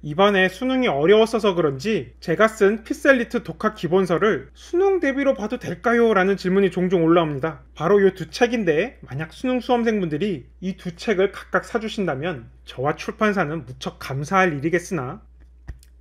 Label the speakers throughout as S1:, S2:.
S1: 이번에 수능이 어려웠어서 그런지 제가 쓴 피셀리트 독학 기본서를 수능 대비로 봐도 될까요? 라는 질문이 종종 올라옵니다. 바로 이 두 책인데 만약 수능 수험생분들이 이 두 책을 각각 사주신다면 저와 출판사는 무척 감사할 일이겠으나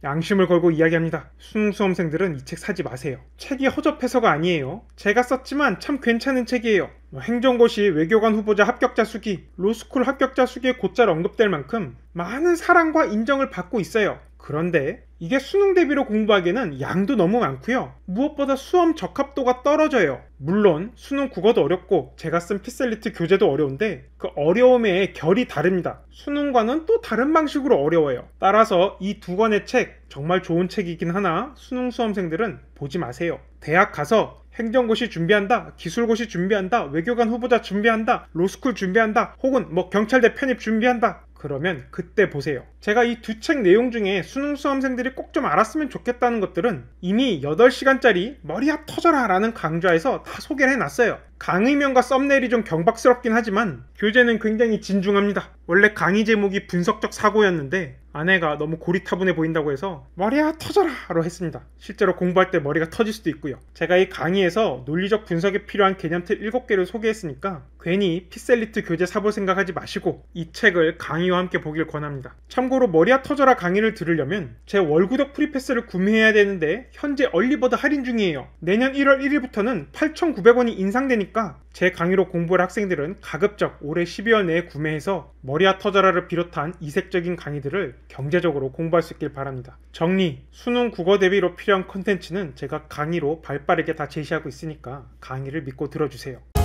S1: 양심을 걸고 이야기합니다. 수능수험생들은 이 책 사지 마세요. 책이 허접해서가 아니에요. 제가 썼지만 참 괜찮은 책이에요. 뭐 행정고시 외교관 후보자 합격자 수기, 로스쿨 합격자 수기에 곧잘 언급될 만큼 많은 사랑과 인정을 받고 있어요. 그런데 이게 수능 대비로 공부하기에는 양도 너무 많고요. 무엇보다 수험 적합도가 떨어져요. 물론 수능 국어도 어렵고 제가 쓴 피셀리트 교재도 어려운데 그 어려움의 결이 다릅니다. 수능과는 또 다른 방식으로 어려워요. 따라서 이 두 권의 책 정말 좋은 책이긴 하나 수능 수험생들은 보지 마세요. 대학 가서 행정고시 준비한다, 기술고시 준비한다, 외교관 후보자 준비한다, 로스쿨 준비한다, 혹은 뭐 경찰대 편입 준비한다 그러면 그때 보세요. 제가 이 두 책 내용 중에 수능 수험생들이 꼭 좀 알았으면 좋겠다는 것들은 이미 8시간짜리 머리야 터져라 라는 강좌에서 다 소개를 해놨어요. 강의명과 썸네일이 좀 경박스럽긴 하지만 교재는 굉장히 진중합니다. 원래 강의 제목이 분석적 사고였는데 아내가 너무 고리타분해 보인다고 해서 머리야 터져라! 로 했습니다. 실제로 공부할 때 머리가 터질 수도 있고요. 제가 이 강의에서 논리적 분석에 필요한 개념틀 7개를 소개했으니까 괜히 피셀리트 교재 사볼 생각하지 마시고 이 책을 강의와 함께 보길 권합니다. 참고로 머리야 터져라 강의를 들으려면 제 월구독 프리패스를 구매해야 되는데 현재 얼리버드 할인 중이에요. 내년 1월 1일부터는 8,900원이 인상되니까 했으니까 제 강의로 공부할 학생들은 가급적 올해 12월 내에 구매해서 머리와 터자라를 비롯한 이색적인 강의들을 경제적으로 공부할 수 있길 바랍니다. 정리, 수능 국어 대비로 필요한 컨텐츠는 제가 강의로 발빠르게 다 제시하고 있으니까 강의를 믿고 들어주세요.